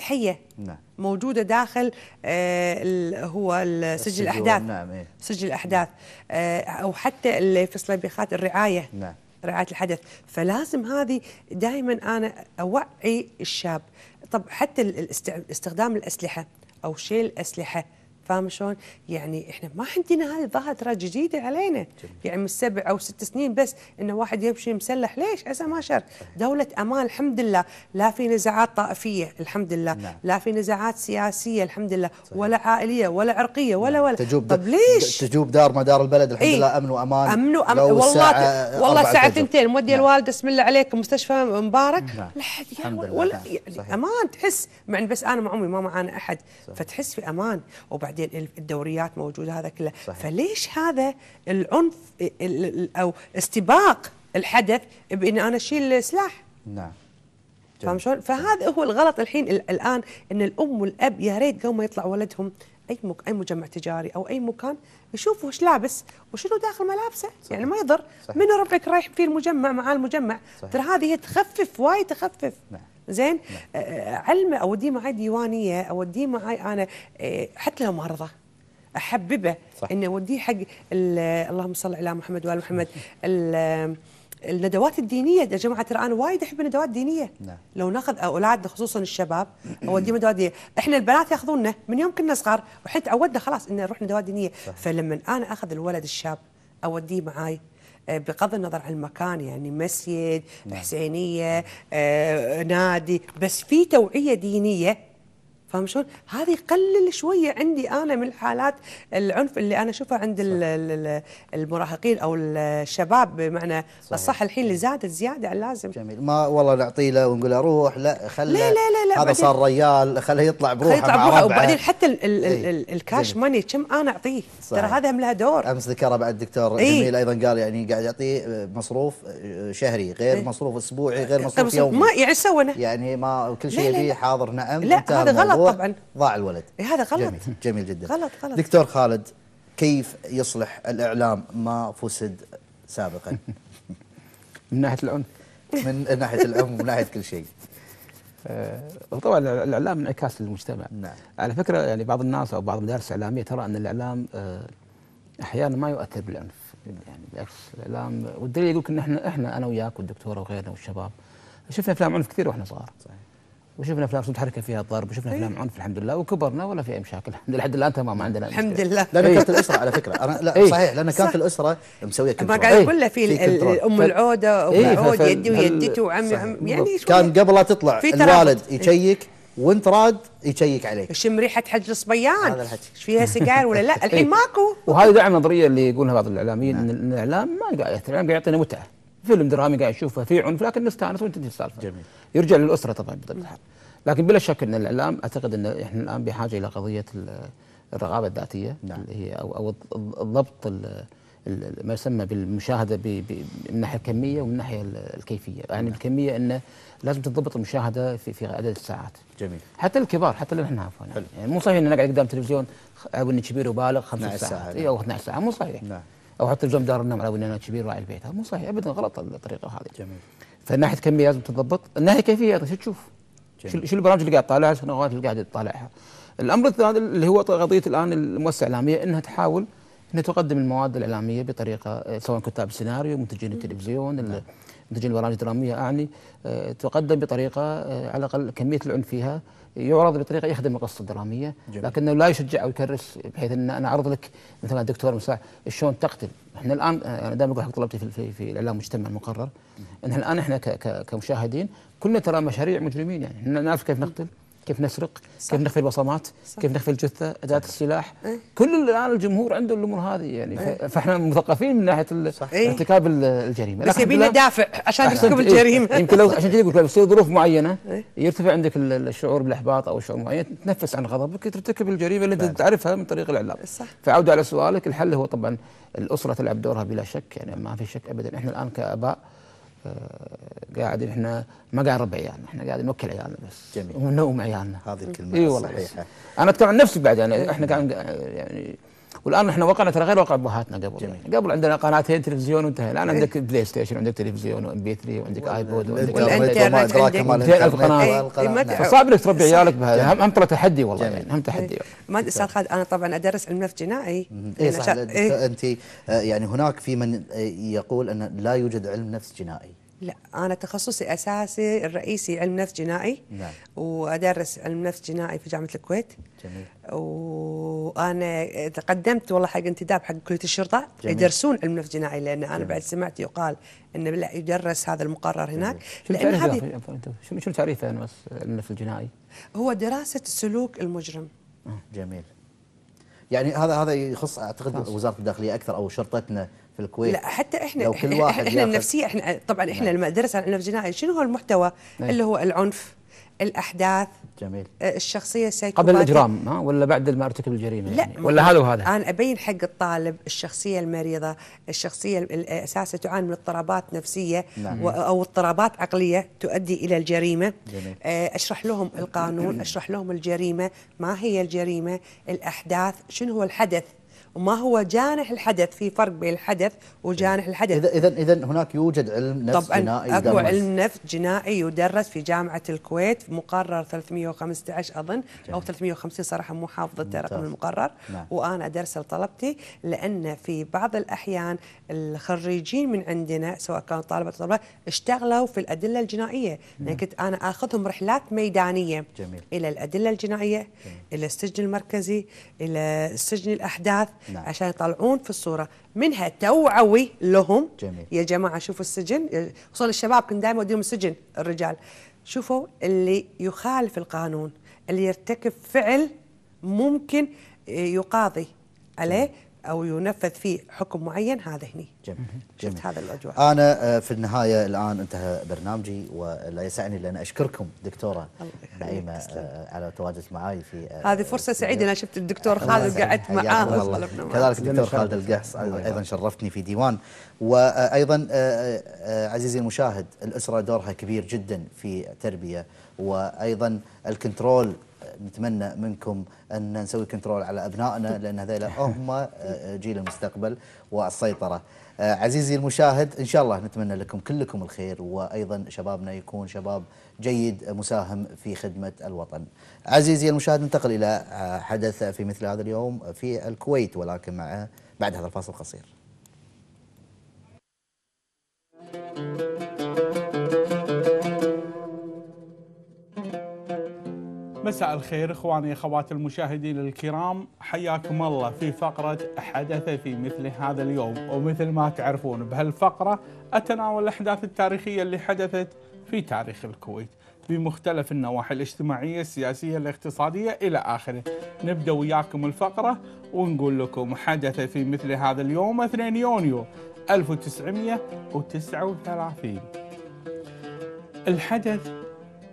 تحيه نعم. موجوده داخل آه هو سجل الاحداث نعم. إيه. سجل الاحداث نعم. آه او حتى اللي في صليبيخات الرعايه نعم. رعايه الحدث فلازم هذه دائما انا اوعي الشاب طب حتى استخدام الاسلحه او شيل الاسلحه آه فاهم شلون؟ يعني احنا ما عندنا هذه الظاهره ترى جديده علينا جميل. يعني من سبع او ست سنين بس انه واحد يمشي مسلح ليش؟ عسى ما شر دوله امان الحمد لله، لا في نزاعات طائفيه الحمد لله، نعم. لا في نزاعات سياسيه الحمد لله، صحيح. ولا عائليه ولا عرقيه ولا نعم. ولا تجوب طب ليش؟ تجوب دار مدار البلد الحمد ايه؟ لله امن وامان امن وامان والله والله الساعه ثنتين مودي نعم. الوالده بسم الله عليك مستشفى مبارك نعم. لا حد نعم. يعني امان تحس مع بس انا مع امي ما معانا احد صحيح. فتحس في امان وبعدين بعدين الدوريات موجوده هذا كله صحيح. فليش هذا العنف او استباق الحدث بان انا اشيل سلاح نعم فاهم شلون؟ فهذا هو الغلط الحين الان ان الام والاب يا ريت قبل ما يطلع ولدهم اي مك... اي مجمع تجاري او اي مكان يشوفوا وش لابس وشنو داخل ملابسه صحيح. يعني ما يضر صحيح. من ربعك رايح في المجمع مع المجمع ترى هذه تخفف وايد تخفف نعم. زين علمه اوديه معي ديوانيه اوديه معي انا إيه، حتى لو مرضى احببه اني اوديه حق اللهم صل على محمد وال محمد الندوات الدينيه يا جماعه ترى انا وايد احب الندوات الدينيه نعم. لو ناخذ اولادنا خصوصا الشباب اوديهم ندوات دينيه احنا البنات ياخذوننا من يوم كنا صغار وحتى عودنا خلاص ان نروح ندوات دينيه صح. فلما انا اخذ الولد الشاب اوديه معاي آه، بغض النظر عن المكان يعني مسجد نعم. حسينيه آه، نادي بس في توعيه دينيه فاهم شلون؟ هذه قلل شويه عندي انا من الحالات العنف اللي انا اشوفها عند المراهقين او الشباب بمعنى الصح الحين اللي زادت زياده عن اللازم جميل ما والله نعطيه له ونقول له روح لا خله لا لا لا, هذا صار ريال خله يطلع بروحه يطلع بروحه وبعدين حتى الكاش إيه. ماني كم انا اعطيه ترى هذا هم لها دور امس ذكرها بعد الدكتور ايه؟ جميل ايضا قال يعني قاعد يعطيه مصروف آه، شهري غير ايه؟ مصروف اسبوعي غير إيه. مصروف يومي ما يعني سوى يعني ما كل شيء فيه حاضر نعم لا هذا غلط طبعا ضاع الولد إيه، هذا غلط جميل, جميل جدا غلط غلط دكتور خالد كيف يصلح الإعلام ما فسد سابقا من ناحية العنف من ناحية العنف ومن ناحية كل شيء آه، طبعا الاعلام انعكاس للمجتمع نعم. على فكره يعني بعض الناس او بعض المدارس الاعلاميه ترى ان الاعلام آه، احيانا ما يؤثر بالعنف يعني بالعكس الاعلام والدليل يقول ان احنا احنا انا وياك والدكتوره وغيرنا والشباب شفنا افلام عنف كثير واحنا صغار صحيح. وشفنا افلام متحركه فيها الضرب وشفنا افلام إيه. عنف الحمد لله وكبرنا ولا في اي مشاكل الحمد لله الان تمام عندنا الحمد لله لان إيه. كانت الاسره على فكره انا لا إيه. صحيح لان كانت الاسره مسويه كنترول ما قاعد اقول له في ام العوده ام العود يدي ويدته وعمي يعني كان قبل لا تطلع الوالد يشيك وانت راد يشيك عليك شم ريحه حج الصبيان هذا فيها سجاير ولا لا الحين ماكو وهذه دعم النظريه اللي يقولها بعض الاعلاميين نعم. ان الاعلام ما قاعد الاعلام قاعد يعطينا متعه فيلم درامي قاعد يشوفه في عنف لكن نستانس وانت السالفه جميل يرجع للاسره طبعا بطبيعه الحال لكن بلا شك ان الاعلام اعتقد ان احنا الان بحاجه الى قضيه الرغابه الذاتيه نعم. اللي هي او او الضبط ما يسمى بالمشاهده من الناحيه الكميه ومن الناحيه الكيفيه، يعني نعم. الكميه انه لازم تنضبط المشاهده في في عدد الساعات. جميل. حتى الكبار حتى اللي احنا عفوا يعني مو صحيح ان نقعد قدام التلفزيون او اني كبير وبالغ خمس نعم، ساعات, ساعات. إيه، نعم. او 12 ساعه مو صحيح. نعم. او حتى لزوم دار النوم على ونانات كبير راعي البيت هذا مو صحيح ابدا غلط الطريقه هذه جميل فالناحيه الكميه لازم تضبط الناحيه الكيفيه ايضا شو تشوف شو البرامج اللي قاعد تطالعها شو النقاط اللي قاعد تطالعها الامر الثاني اللي هو قضيه الان المؤسسه الاعلاميه انها تحاول انها تقدم المواد الاعلاميه بطريقه آه، سواء كتاب السيناريو منتجين التلفزيون نعم. منتجين البرامج الدراميه اعني آه، تقدم بطريقه آه، على الاقل كميه العنف فيها يعرض بطريقه يخدم القصه الدراميه جميل. لكنه لا يشجع او يكرس بحيث ان انا اعرض لك مثلا دكتور مساع شلون تقتل احنا الان انا دائما اقول حق طلبتي في, في, في الاعلام المجتمع المقرر ان الان احنا كمشاهدين كلنا ترى مشاريع مجرمين يعني احنا نعرف كيف نقتل كيف نسرق صح. كيف نخفي البصمات صح. كيف نخفي الجثه اداه السلاح ايه؟ كل الان الجمهور عنده الامور هذه يعني ايه؟ فاحنا مثقفين من ناحيه إيه. ارتكاب الجريمه بس يبينا دافع عشان نرتكب إيه. الجريمه يمكن لو عشان كذا قلت لو تصير ظروف معينه ايه؟ يرتفع عندك الشعور بالاحباط او شعور معين تتنفس عن غضبك ترتكب الجريمه اللي انت نعم. تعرفها من طريق الاعلام فعوده على سؤالك الحل هو طبعا الاسره تلعب دورها بلا شك يعني ما في شك ابدا احنا الان كاباء قاعد احنا ما قاعد ربع عيالنا احنا قاعد نوكل عيالنا بس جميل ونوم عيالنا هذه الكلمه والله صحيحه انا اتكلم عن نفسي بعد يعني احنا قاعد يعني والان احنا وقعنا ترى غير وقع ابهاتنا قبل جميل. قبل عندنا قناتين تلفزيون وانتهى الان إيه. عندك بلاي ستيشن وعندك تلفزيون وام بي 3 وعندك ايبود وعندك الانترنت عندك 200000 قناه إيه، إيه، نعم. فصعب انك تربي عيالك بهذا هم ترى تحدي والله يعني هم تحدي ما ادري استاذ خالد انا طبعا ادرس علم نفس جنائي اي صح انت آه، يعني هناك في من آه، يقول ان لا يوجد علم نفس جنائي لا انا تخصصي اساسي الرئيسي علم نفس جنائي نعم. وادرس علم نفس جنائي في جامعه الكويت جميل وانا تقدمت والله حق انتداب حق كليه الشرطه جميل. يدرسون علم نفس جنائي لان انا جميل. بعد سمعت يقال انه لا يدرس هذا المقرر هناك لان هذه شو شو تعريفه علم نفس الجنائي؟ هو دراسه سلوك المجرم آه، جميل يعني هذا هذا يخص اعتقد وزاره الداخليه اكثر او شرطتنا في الكويت لا حتى احنا لو كل واحد احنا النفسيه احنا طبعا احنا نعم. لما درس عن العنف الجنائي شنو هو المحتوى نعم. اللي هو العنف الاحداث جميل آه، الشخصيه السايكوباتية قبل الاجرام ها ولا بعد ما ارتكب الجريمه لا يعني ولا هذا وهذا انا ابين حق الطالب الشخصيه المريضه الشخصيه اساسا تعاني من اضطرابات نفسيه نعم. او اضطرابات عقليه تؤدي الى الجريمه جميل. آه، اشرح لهم القانون اشرح لهم الجريمه ما هي الجريمه الاحداث شنو هو الحدث وما هو جانح الحدث في فرق بين الحدث وجانح الحدث اذا اذا هناك يوجد علم نفس طبعا جنائي اكو علم نفس جنائي يدرس في جامعه الكويت مقرر 315 اظن جميل. او 350 صراحه مو حافظه رقم المقرر نعم. وانا ادرسه لطلبتي لان في بعض الاحيان الخريجين من عندنا سواء كانوا طالبه طلبه اشتغلوا في الادله الجنائيه لان يعني نعم. كنت انا اخذهم رحلات ميدانيه جميل. الى الادله الجنائيه جميل. الى السجن المركزي الى سجن الاحداث نعم. عشان يطلعون في الصوره منها توعوي لهم جميل. يا جماعه شوفوا السجن خصوصا الشباب كنت دائما اوديهم السجن الرجال شوفوا اللي يخالف القانون اللي يرتكب فعل ممكن آه، يقاضي عليه او ينفذ فيه حكم معين هذا هني جميل شفت هذا الاجواء انا آه، في النهايه الان انتهى برنامجي ولا يسعني الا ان اشكركم دكتوره نعيمه آه، على تواجدك معي في آه، هذه فرصه سعيده انا شفت الدكتور خالد قعدت معاه كذلك الدكتور خالد القحص ايضا شرفتني في ديوان وايضا عزيزي المشاهد الاسره دورها كبير جدا في تربيه وايضا الكنترول نتمنى منكم ان نسوي كنترول على ابنائنا لان هذول هم آه، جيل المستقبل والسيطره. آه، عزيزي المشاهد ان شاء الله نتمنى لكم كلكم الخير وايضا شبابنا يكون شباب جيد مساهم في خدمه الوطن. عزيزي المشاهد ننتقل الى آه، حدث في مثل هذا اليوم في الكويت ولكن مع بعد هذا الفاصل القصير. مساء الخير اخواني اخواتي المشاهدين الكرام حياكم الله في فقره حدث في مثل هذا اليوم ومثل ما تعرفون بهالفقره اتناول الاحداث التاريخيه اللي حدثت في تاريخ الكويت بمختلف النواحي الاجتماعيه السياسيه الاقتصاديه الى اخره نبدا وياكم الفقره ونقول لكم حدث في مثل هذا اليوم 2 يونيو 1939 الحدث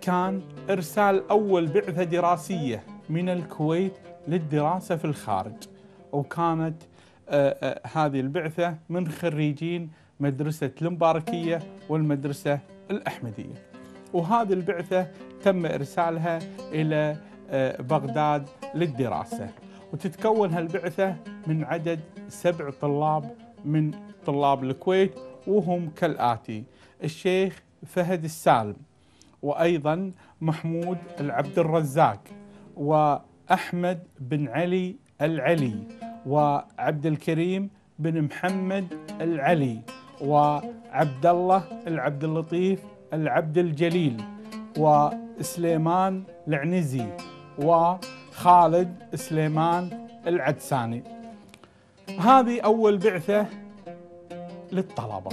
كان إرسال أول بعثة دراسية من الكويت للدراسة في الخارج وكانت آه، آه، هذه البعثة من خريجين مدرسة المباركية والمدرسة الأحمدية وهذه البعثة تم إرسالها إلى آه، بغداد للدراسة وتتكون هالبعثة من عدد سبع طلاب من طلاب الكويت وهم كالآتي الشيخ فهد السالم وأيضا محمود العبد الرزاق وأحمد بن علي العلي وعبد الكريم بن محمد العلي وعبد الله العبد اللطيف العبد الجليل وسليمان العنزي وخالد سليمان العدساني هذه أول بعثة للطلبة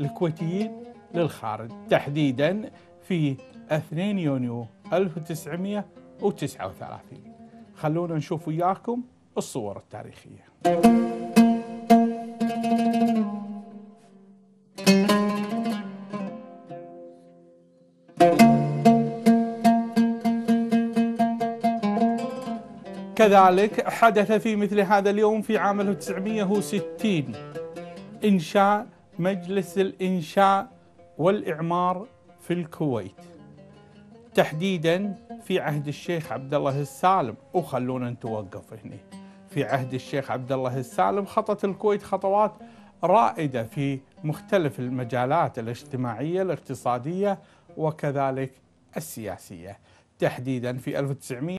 الكويتيين للخارج تحديدا في 2 يونيو 1939 خلونا نشوف وياكم الصور التاريخية كذلك حدث في مثل هذا اليوم في عام 1960 إنشاء مجلس الإنشاء والإعمار في الكويت تحديدا في عهد الشيخ عبد الله السالم وخلونا نتوقف هنا في عهد الشيخ عبد الله السالم خطت الكويت خطوات رائده في مختلف المجالات الاجتماعيه الاقتصاديه وكذلك السياسيه تحديدا في 1900